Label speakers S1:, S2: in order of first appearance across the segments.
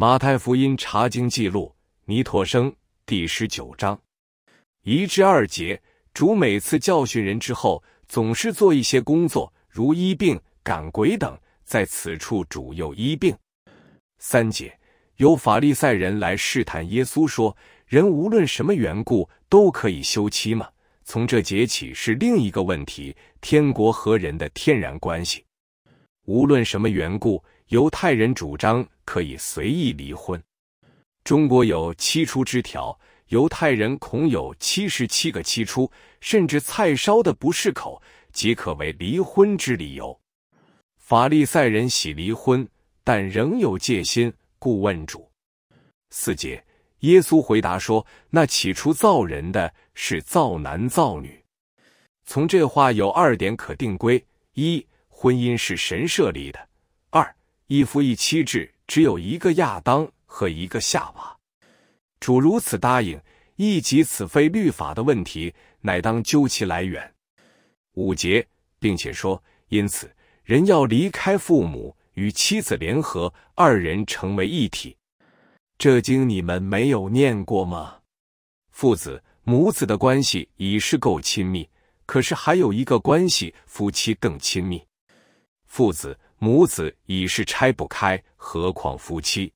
S1: 马太福音查经记录，尼妥生第十九章一至二节，主每次教训人之后，总是做一些工作，如医病、赶鬼等。在此处，主又医病。三节有法利赛人来试探耶稣，说：“人无论什么缘故，都可以休妻吗？”从这节起是另一个问题：天国和人的天然关系。无论什么缘故。犹太人主张可以随意离婚。中国有七出之条，犹太人恐有七十七个七出，甚至菜烧的不适口，即可为离婚之理由。法利赛人喜离婚，但仍有戒心，故问主。四节，耶稣回答说：“那起初造人的是造男造女。”从这话有二点可定规：一、婚姻是神设立的。一夫一妻制只有一个亚当和一个夏娃，主如此答应。一即此非律法的问题，乃当究其来源。五节，并且说：因此人要离开父母，与妻子联合，二人成为一体。这经你们没有念过吗？父子、母子的关系已是够亲密，可是还有一个关系，夫妻更亲密。父子。母子已是拆不开，何况夫妻。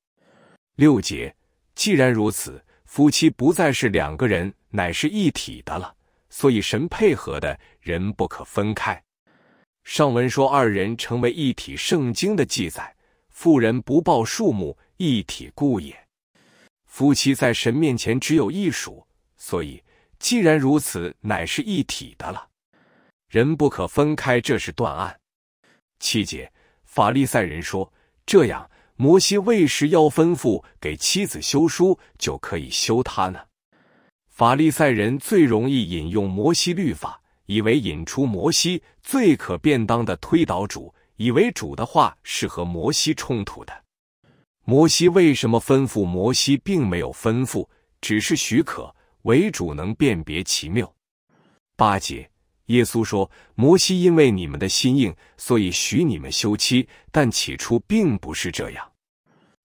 S1: 六节，既然如此，夫妻不再是两个人，乃是一体的了。所以神配合的人不可分开。上文说二人成为一体，圣经的记载，妇人不报数目，一体故也。夫妻在神面前只有一数，所以既然如此，乃是一体的了，人不可分开。这是断案。七节。法利赛人说：“这样，摩西为时要吩咐给妻子修书，就可以修他呢。”法利赛人最容易引用摩西律法，以为引出摩西最可便当的推导主，以为主的话是和摩西冲突的。摩西为什么吩咐？摩西并没有吩咐，只是许可为主能辨别奇妙。八节。耶稣说：“摩西因为你们的心硬，所以许你们休妻，但起初并不是这样。”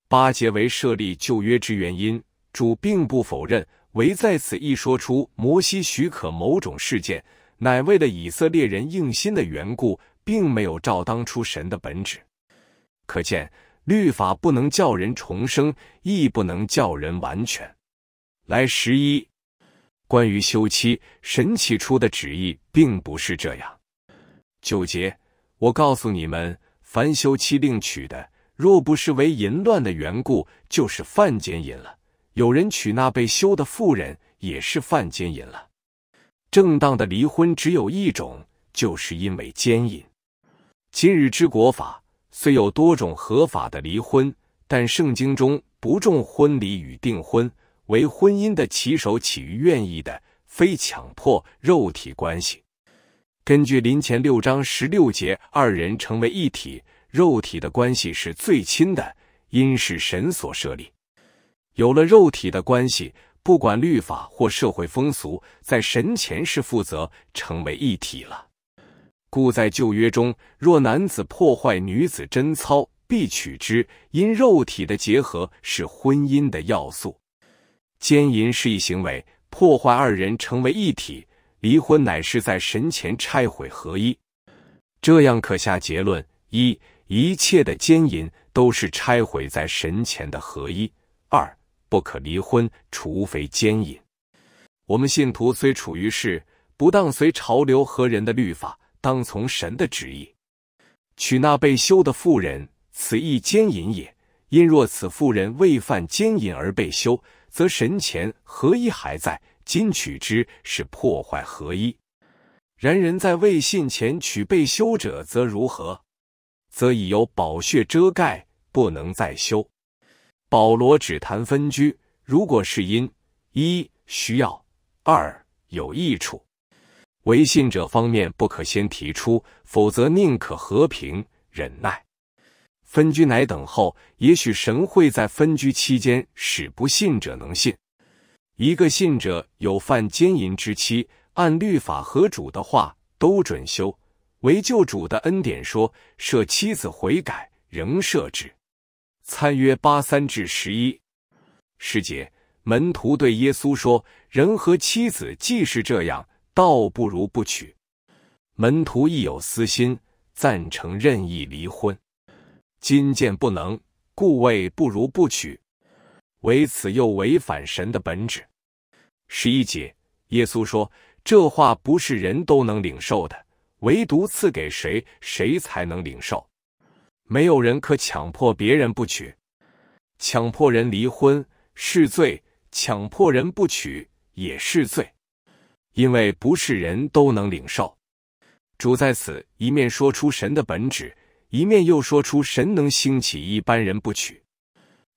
S1: 巴结为设立旧约之原因，主并不否认，唯在此一说出摩西许可某种事件，乃为了以色列人硬心的缘故，并没有照当初神的本旨。可见律法不能叫人重生，亦不能叫人完全。来十一。关于休妻，神起初的旨意并不是这样。九节，我告诉你们，凡休妻另娶的，若不是为淫乱的缘故，就是犯奸淫了。有人娶那被休的妇人，也是犯奸淫了。正当的离婚只有一种，就是因为奸淫。今日之国法虽有多种合法的离婚，但圣经中不重婚礼与订婚。为婚姻的起手起于愿意的非强迫肉体关系。根据临前六章十六节，二人成为一体，肉体的关系是最亲的，因是神所设立。有了肉体的关系，不管律法或社会风俗，在神前是负责成为一体了。故在旧约中，若男子破坏女子贞操，必取之，因肉体的结合是婚姻的要素。奸淫是一行为，破坏二人成为一体；离婚乃是在神前拆毁合一。这样可下结论：一，一切的奸淫都是拆毁在神前的合一；二，不可离婚，除非奸淫。我们信徒虽处于世，不当随潮流和人的律法，当从神的旨意。娶那被休的妇人，此亦奸淫也。因若此妇人未犯奸淫而被休，则神前合一还在，今取之是破坏合一。然人在未信前取被修者，则如何？则已有宝穴遮盖，不能再修。保罗只谈分居。如果是因一需要，二有益处，违信者方面不可先提出，否则宁可和平忍耐。分居乃等候，也许神会在分居期间使不信者能信。一个信者有犯奸淫之妻，按律法和主的话都准休，唯就主的恩典说，设妻子悔改仍设之。参约八三至十一。师姐门徒对耶稣说：“人和妻子既是这样，倒不如不娶。”门徒亦有私心，赞成任意离婚。今见不能，故谓不如不取。为此又违反神的本旨。十一节，耶稣说这话不是人都能领受的，唯独赐给谁，谁才能领受。没有人可强迫别人不娶，强迫人离婚是罪，强迫人不娶也是罪，因为不是人都能领受。主在此一面说出神的本旨。一面又说出神能兴起一般人不娶。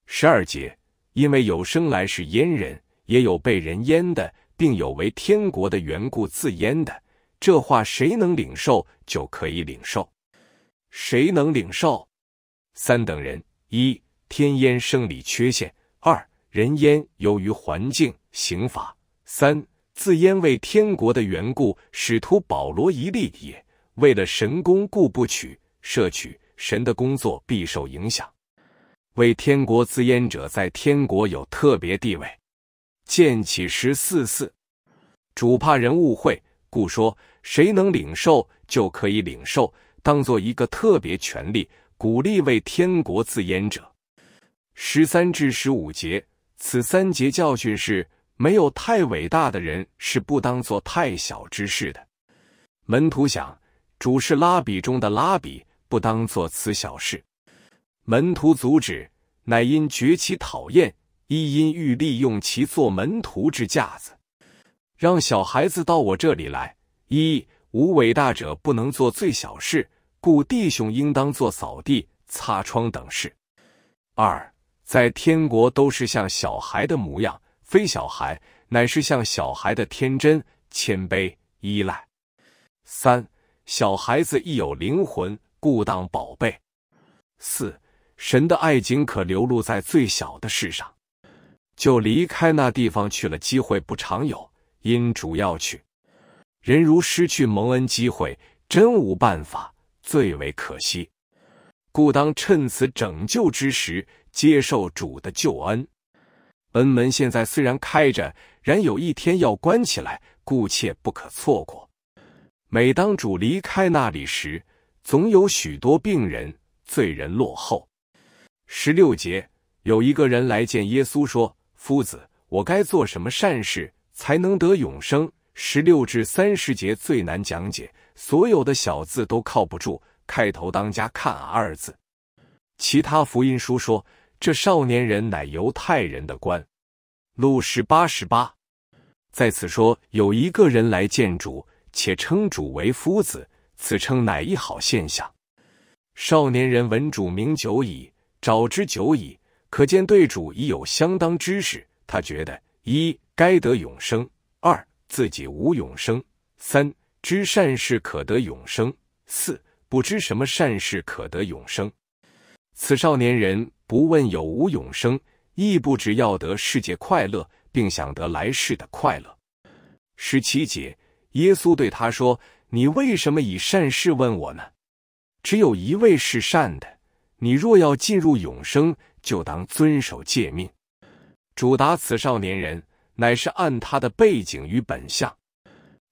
S1: 十二节，因为有生来是阉人，也有被人阉的，并有为天国的缘故自阉的。这话谁能领受，就可以领受。谁能领受？三等人：一、天阉生理缺陷；二、人阉由于环境刑法；三、自阉为天国的缘故。使徒保罗一例也，为了神功故不娶。摄取神的工作必受影响，为天国自阉者在天国有特别地位。建起十四四主怕人误会，故说谁能领受就可以领受，当做一个特别权利，鼓励为天国自阉者。十三至十五节，此三节教训是：没有太伟大的人是不当做太小之事的。门徒想主是拉比中的拉比。不当做此小事，门徒阻止，乃因觉其讨厌；一因欲利用其做门徒之架子，让小孩子到我这里来。一无伟大者不能做最小事，故弟兄应当做扫地、擦窗等事。二在天国都是像小孩的模样，非小孩，乃是像小孩的天真、谦卑、依赖。三小孩子亦有灵魂。故当宝贝。四神的爱仅可流露在最小的事上，就离开那地方去了。机会不常有，因主要去人如失去蒙恩机会，真无办法，最为可惜。故当趁此拯救之时，接受主的救恩。恩门现在虽然开着，然有一天要关起来，故切不可错过。每当主离开那里时。总有许多病人、罪人落后。十六节，有一个人来见耶稣，说：“夫子，我该做什么善事才能得永生？”十六至三十节最难讲解，所有的小字都靠不住，开头当家看啊二字。其他福音书说，这少年人乃犹太人的官。路十八十八，在此说，有一个人来见主，且称主为夫子。此称乃一好现象。少年人闻主名久矣，找之久矣，可见对主已有相当知识。他觉得：一、该得永生；二、自己无永生；三、知善事可得永生；四、不知什么善事可得永生。此少年人不问有无永生，亦不只要得世界快乐，并想得来世的快乐。十七节，耶稣对他说。你为什么以善事问我呢？只有一位是善的。你若要进入永生，就当遵守戒命。主答此少年人，乃是按他的背景与本相，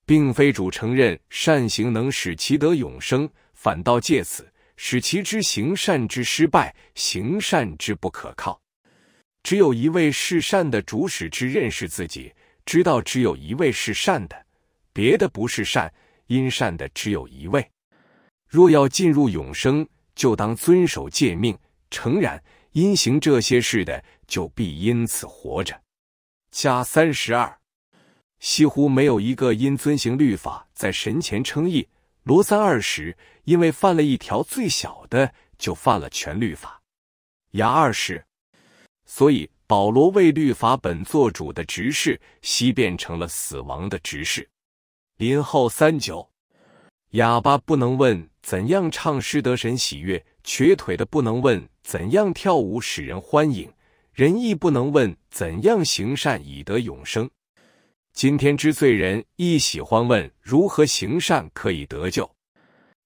S1: 并非主承认善行能使其得永生，反倒借此使其之行善之失败，行善之不可靠。只有一位是善的，主使之认识自己，知道只有一位是善的，别的不是善。因善的只有一位，若要进入永生，就当遵守诫命。诚然，因行这些事的，就必因此活着。加三十二，几乎没有一个因遵行律法在神前称义。罗三二十，因为犯了一条最小的，就犯了全律法。牙二十，所以保罗为律法本做主的执事，西变成了死亡的执事。林后三九，哑巴不能问怎样唱诗得神喜悦；瘸腿的不能问怎样跳舞使人欢迎；仁义不能问怎样行善以得永生。今天之罪人亦喜欢问如何行善可以得救。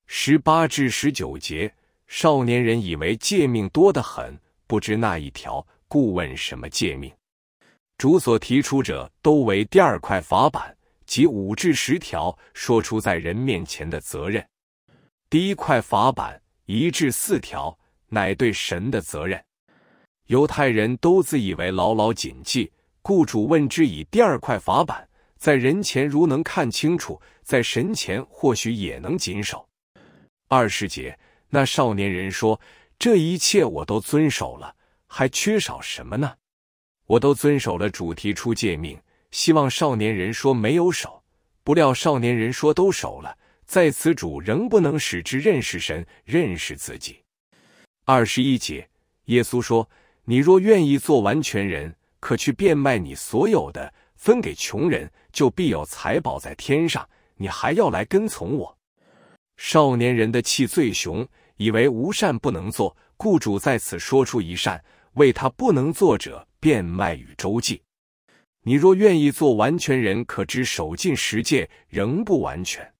S1: 十八至十九节，少年人以为诫命多得很，不知那一条，故问什么诫命。主所提出者，都为第二块法板。即五至十条，说出在人面前的责任。第一块法板一至四条，乃对神的责任。犹太人都自以为牢牢谨记。雇主问之以第二块法板，在人前如能看清楚，在神前或许也能谨守。二十节，那少年人说：“这一切我都遵守了，还缺少什么呢？我都遵守了主题出诫命。”希望少年人说没有手，不料少年人说都手了，在此主仍不能使之认识神，认识自己。二十一节，耶稣说：“你若愿意做完全人，可去变卖你所有的，分给穷人，就必有财宝在天上。你还要来跟从我。”少年人的气最雄，以为无善不能做，故主在此说出一善，为他不能做者变卖与周济。你若愿意做完全人，可知守尽十戒仍不完全。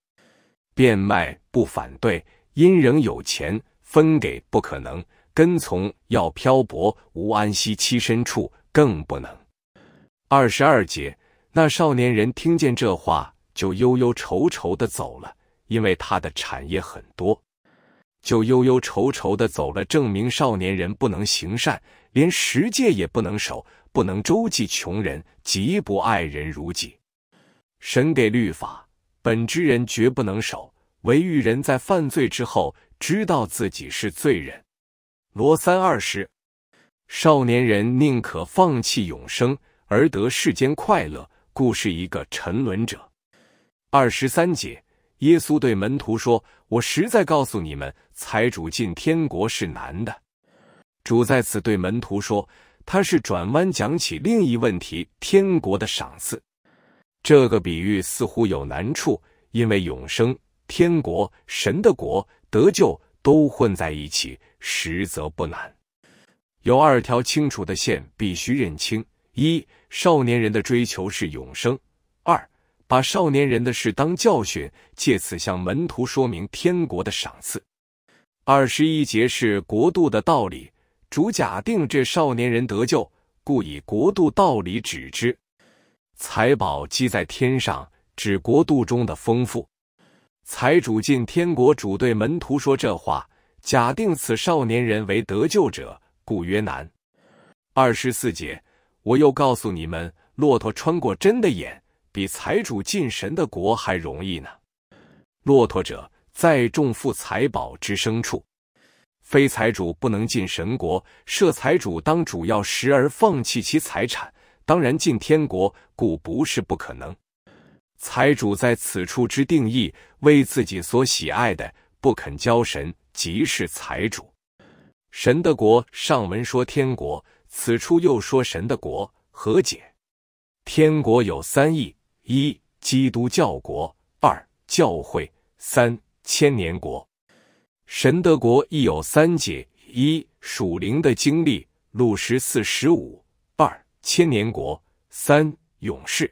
S1: 变卖不反对，因仍有钱分给不可能。跟从要漂泊，无安息栖身处更不能。二十二节，那少年人听见这话，就悠悠愁愁的走了，因为他的产业很多，就悠悠愁愁的走了。证明少年人不能行善，连十戒也不能守。不能周济穷人，极不爱人如己。神给律法，本之人绝不能守，唯欲人在犯罪之后，知道自己是罪人。罗三二十，少年人宁可放弃永生，而得世间快乐，故是一个沉沦者。二十三节，耶稣对门徒说：“我实在告诉你们，财主进天国是难的。”主在此对门徒说。他是转弯讲起另一问题：天国的赏赐。这个比喻似乎有难处，因为永生、天国、神的国、得救都混在一起。实则不难，有二条清楚的线必须认清：一、少年人的追求是永生；二、把少年人的事当教训，借此向门徒说明天国的赏赐。二十一节是国度的道理。主假定这少年人得救，故以国度道理指之。财宝积在天上，指国度中的丰富。财主进天国，主对门徒说这话。假定此少年人为得救者，故曰难。二十四节，我又告诉你们，骆驼穿过针的眼，比财主进神的国还容易呢。骆驼者，载重负财宝之牲畜。非财主不能进神国，设财主当主要时而放弃其财产，当然进天国，故不是不可能。财主在此处之定义，为自己所喜爱的不肯交神，即是财主。神的国，上文说天国，此处又说神的国，何解？天国有三义：一、基督教国；二、教会；三、千年国。神德国亦有三解：一、属灵的经历；路十四十五。二、千年国；三、勇士。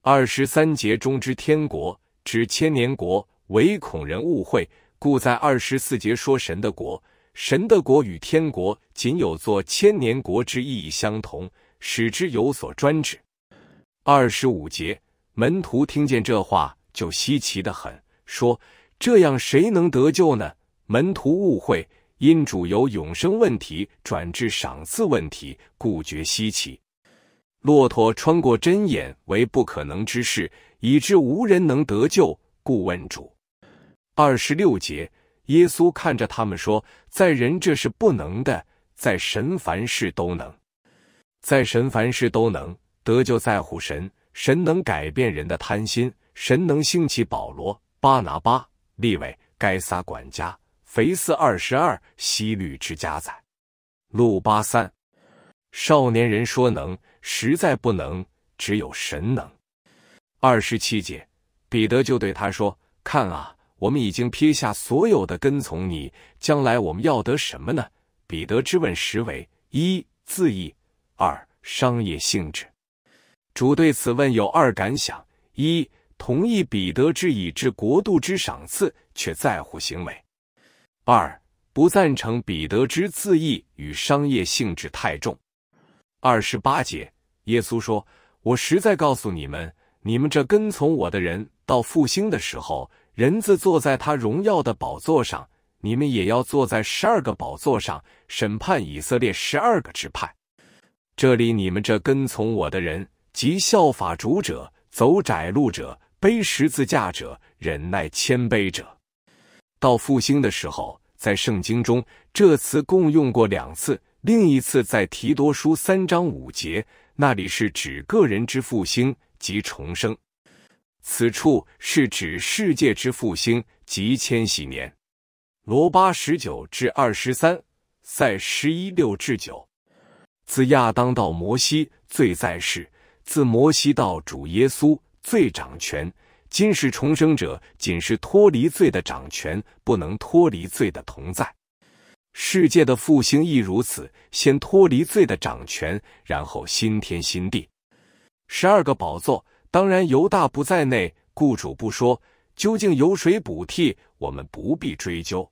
S1: 二十三节中之天国指千年国，唯恐人误会，故在二十四节说神的国。神的国与天国仅有作千年国之意义相同，使之有所专指。二十五节门徒听见这话就稀奇的很，说：“这样谁能得救呢？”门徒误会，因主由永生问题转至赏赐问题，故觉稀奇。骆驼穿过针眼为不可能之事，以致无人能得救，故问主。二十六节，耶稣看着他们说：“在人这是不能的，在神凡事都能。在神凡事都能得救，在乎神。神能改变人的贪心，神能兴起保罗、巴拿巴、利伟、该撒管家。”肥四二十二西律之家载，路八三，少年人说能，实在不能，只有神能。二十七节，彼得就对他说：“看啊，我们已经撇下所有的，跟从你。将来我们要得什么呢？”彼得之问实为一字意，二商业性质。主对此问有二感想：一同意彼得之以至国度之赏赐，却在乎行为。二不赞成彼得之自意与商业性质太重。二十八节，耶稣说：“我实在告诉你们，你们这跟从我的人，到复兴的时候，人子坐在他荣耀的宝座上，你们也要坐在十二个宝座上，审判以色列十二个支派。”这里你们这跟从我的人，即效法主者，走窄路者，背十字架者，忍耐谦卑者。到复兴的时候，在圣经中，这词共用过两次，另一次在提多书三章五节，那里是指个人之复兴及重生，此处是指世界之复兴及千禧年。罗八十九至二十三，赛十一六至九，自亚当到摩西，罪在世；自摩西到主耶稣，罪掌权。今世重生者，仅是脱离罪的掌权，不能脱离罪的同在。世界的复兴亦如此，先脱离罪的掌权，然后新天新地。十二个宝座，当然犹大不在内。雇主不说，究竟由谁补替，我们不必追究。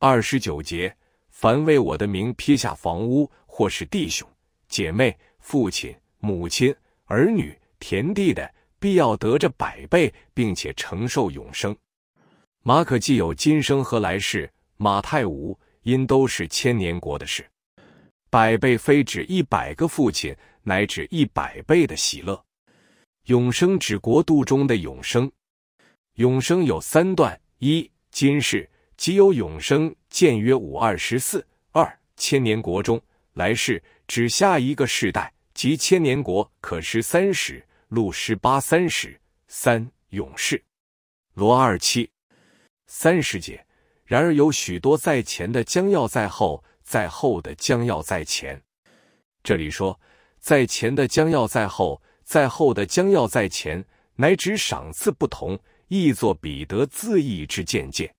S1: 二十九节，凡为我的名撇下房屋，或是弟兄、姐妹、父亲、母亲、儿女、田地的。必要得着百倍，并且承受永生。马可既有今生和来世，马太无，因都是千年国的事。百倍非指一百个父亲，乃指一百倍的喜乐。永生指国度中的永生。永生有三段：一、今世，即有永生，见约五二十四；二、千年国中，来世指下一个世代，即千年国可施三十。陆十八三十三勇士，罗二七三十节。然而有许多在前的将要在后，在后的将要在前。这里说在前的将要在后，在后的将要在前，乃指赏赐不同，亦作彼得自意之见见。